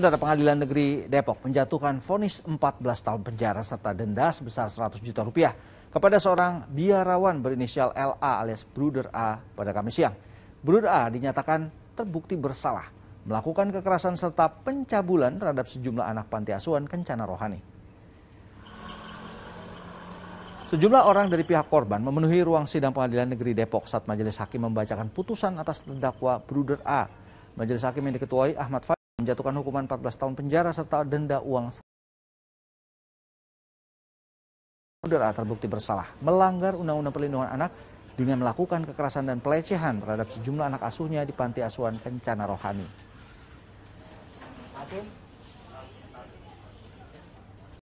Saudara Pengadilan Negeri Depok menjatuhkan vonis 14 tahun penjara serta denda sebesar 100 juta rupiah kepada seorang biarawan berinisial LA alias Bruder A pada Kamis siang. Bruder A dinyatakan terbukti bersalah melakukan kekerasan serta pencabulan terhadap sejumlah anak panti asuhan kencana rohani. Sejumlah orang dari pihak korban memenuhi ruang sidang pengadilan negeri Depok saat majelis hakim membacakan putusan atas terdakwa Bruder A. Majelis hakim yang diketuai Ahmad Fadli menjatuhkan hukuman 14 tahun penjara serta denda uang saudara terbukti bersalah melanggar Undang-Undang Perlindungan Anak dengan melakukan kekerasan dan pelecehan terhadap sejumlah anak asuhnya di panti asuhan Kencana Rohani.